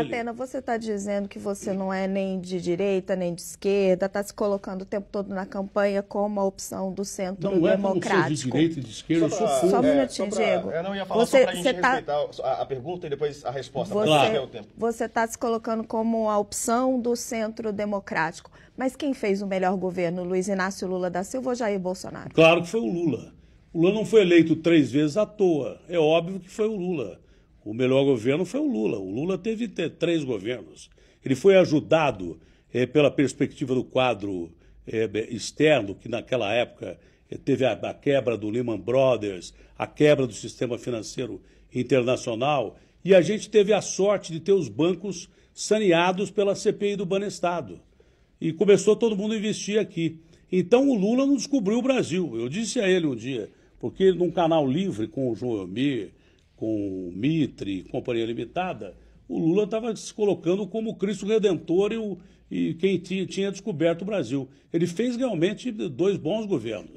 Atena, você está dizendo que você não é nem de direita nem de esquerda, está se colocando o tempo todo na campanha como a opção do centro não democrático. É não é de direita e de esquerda, pra, eu sou fundo. Só um é, minutinho, é, Diego. Eu não ia falar você, só para a gente tá... respeitar a, a, pergunta e depois a resposta. Você, claro. você está se colocando como a opção do centro democrático. Mas quem fez o melhor governo, Luiz Inácio Lula da Silva ou Jair Bolsonaro? Claro que foi o Lula. O Lula não foi eleito três vezes à toa. É óbvio que foi o Lula. O melhor governo foi o Lula. O Lula teve três governos. Ele foi ajudado é, pela perspectiva do quadro é, externo, que naquela época é, teve a, a quebra do Lehman Brothers, a quebra do sistema financeiro internacional. E a gente teve a sorte de ter os bancos saneados pela CPI do Banestado. E começou todo mundo a investir aqui. Então o Lula não descobriu o Brasil. Eu disse a ele um dia, porque num canal livre com o João Elmir, com Mitre, Companhia Limitada, o Lula estava se colocando como Cristo Redentor e, o, e quem tinha, tinha, descoberto o Brasil. Ele fez realmente dois bons governos.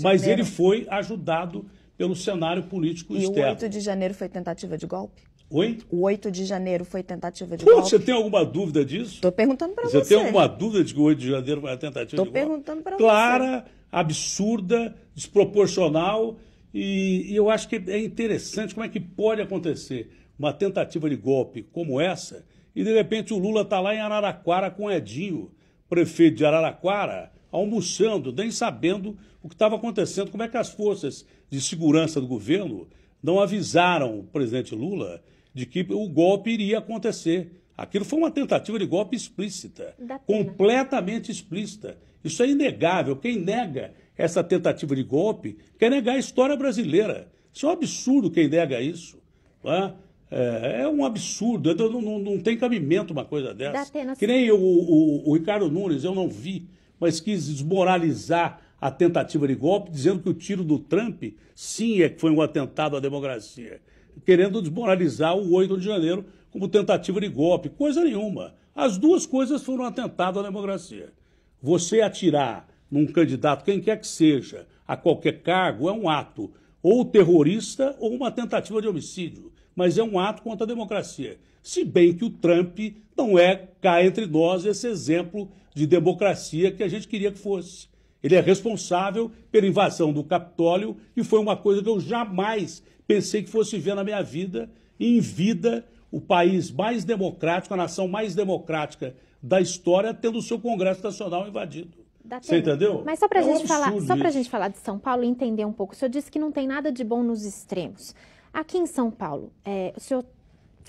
Mas ele foi ajudado pelo cenário político e externo. E o 8 de janeiro foi tentativa de golpe? Oi? O 8 de janeiro foi tentativa de Pô, golpe? Você tem alguma dúvida disso? Estou perguntando para você. Você tem alguma dúvida de que o 8 de janeiro foi uma tentativa Tô de golpe? Estou perguntando para você. Clara, absurda, desproporcional e, e eu acho que é interessante como é que pode acontecer uma tentativa de golpe como essa e de repente o Lula está lá em Araraquara com o Edinho, prefeito de Araraquara, almoçando, nem sabendo o que estava acontecendo, como é que as forças de segurança do governo não avisaram o presidente Lula de que o golpe iria acontecer Aquilo foi uma tentativa de golpe explícita, completamente explícita. Isso é inegável. Quem nega essa tentativa de golpe quer negar a história brasileira. Isso é um absurdo quem nega isso. É? é, é, um absurdo, não, não, não, tem cabimento uma coisa dessa. Que nem eu, o, o, o Ricardo Nunes, eu não vi, mas quis desmoralizar a tentativa de golpe, dizendo que o tiro do Trump, sim, é que foi um atentado à democracia, querendo desmoralizar o 8 de janeiro, como tentativa de golpe, coisa nenhuma. As duas coisas foram um atentado à democracia. Você atirar num candidato, quem quer que seja, a qualquer cargo, é um ato ou terrorista ou uma tentativa de homicídio, mas é um ato contra a democracia. Se bem que o Trump não é cá entre nós esse exemplo de democracia que a gente queria que fosse. Ele é responsável pela invasão do Capitólio e foi uma coisa que eu jamais pensei que fosse ver na minha vida, em vida, o país mais democrático, a nação mais democrática da história, tendo o seu Congresso Nacional invadido. Você entendeu? Mas só para é gente um falar, só pra gente falar de São Paulo e entender um pouco, o senhor disse que não tem nada de bom nos extremos. Aqui em São Paulo, é, o senhor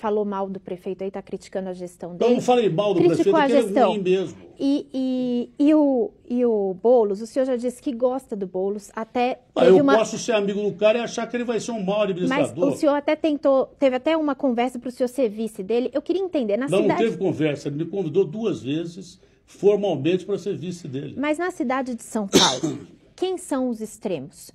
falou mal do prefeito aí, está criticando a gestão dele. Eu não falei mal do Criticou prefeito, a gestão. ele é mesmo. E, e, e, o, e o Boulos, o senhor já disse que gosta do Boulos, até ah, Eu uma... posso ser amigo do cara e achar que ele vai ser um mau administrador. Mas o senhor até tentou, teve até uma conversa para o senhor ser vice dele. Eu queria entender, na não, cidade... Não, teve conversa, ele me convidou duas vezes formalmente para ser vice dele. Mas na cidade de São Paulo, quem são os extremos?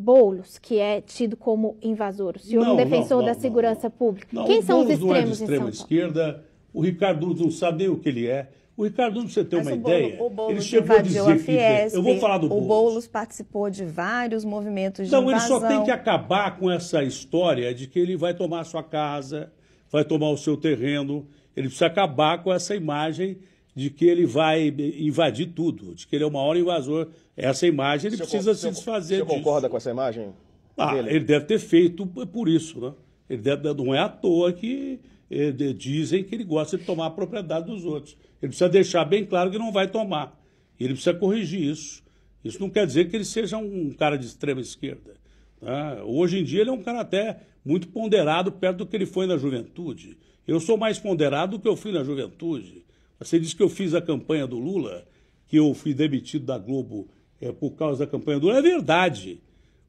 Boulos, que é tido como invasor, o senhor é não, um defensor não, não, da segurança pública. Quem são Boulos os extremos não é de extrema esquerda, o Ricardo Lula não sabe nem o que ele é. O Ricardo Nunes, você ter uma ideia, Boulos ele chegou a dizer a Fiesp, que... Eu vou falar do Boulos. O Boulos participou de vários movimentos de Não, invasão. ele só tem que acabar com essa história de que ele vai tomar a sua casa, vai tomar o seu terreno. Ele precisa acabar com essa imagem de que ele vai invadir tudo, de que ele é o maior invasor. Essa imagem ele precisa se, desfazer disso. desfazer. Você disso. concorda com essa imagem? Ah, dele? ele deve ter feito por isso, né? Ele deve, não é à toa que ele, eh, dizem que ele gosta de tomar a propriedade dos outros. Ele precisa deixar bem claro que não vai tomar. Ele precisa corrigir isso. Isso não quer dizer que ele seja um cara de extrema esquerda. Tá? Hoje em dia ele é um cara até muito ponderado perto do que ele foi na juventude. Eu sou mais ponderado do que eu fui na juventude. Você disse que eu fiz a campanha do Lula, que eu fui demitido da Globo é, por causa da campanha do Lula. É verdade,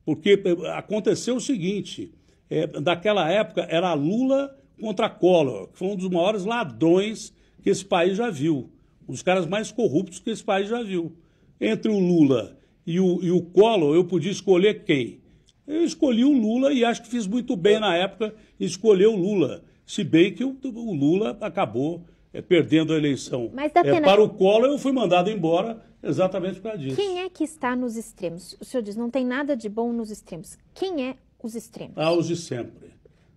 porque é, aconteceu o seguinte: é, daquela época era Lula contra Collor, que foi um dos maiores ladrões que esse país já viu, um dos caras mais corruptos que esse país já viu. Entre o Lula e o, e o Collor, eu podia escolher quem? Eu escolhi o Lula e acho que fiz muito bem na época em escolher o Lula, se bem que o, o Lula acabou é, perdendo a eleição Mas, é, para o Collor, eu fui mandado embora exatamente por causa disso. Quem é que está nos extremos? O senhor diz, não tem nada de bom nos extremos. Quem é os extremos? Ah, os de sempre.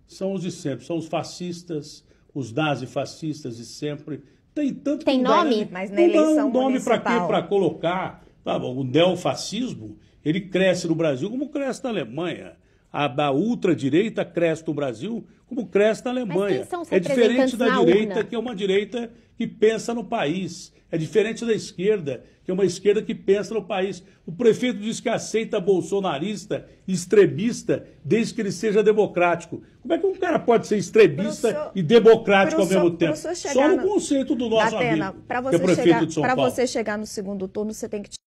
São os de sempre. São os fascistas, os nazifascistas de sempre. Tem tanto tem nome, mas na eleição não um nome para quê? Para colocar. Tá, o neofascismo, ele cresce no Brasil como cresce na Alemanha a da ultradireita cresce no Brasil, como cresce na Alemanha. É diferente da direita, urna? que é uma direita que pensa no país. É diferente da esquerda, que é uma esquerda que pensa no país. O prefeito diz que aceita bolsonarista, extremista, desde que ele seja democrático. Como é que um cara pode ser extremista senhor, e democrático ao mesmo senhor, tempo? Só no, conceito do nosso Datena, amigo, você que é prefeito chegar, de São Paulo. Para você chegar no segundo turno, você tem que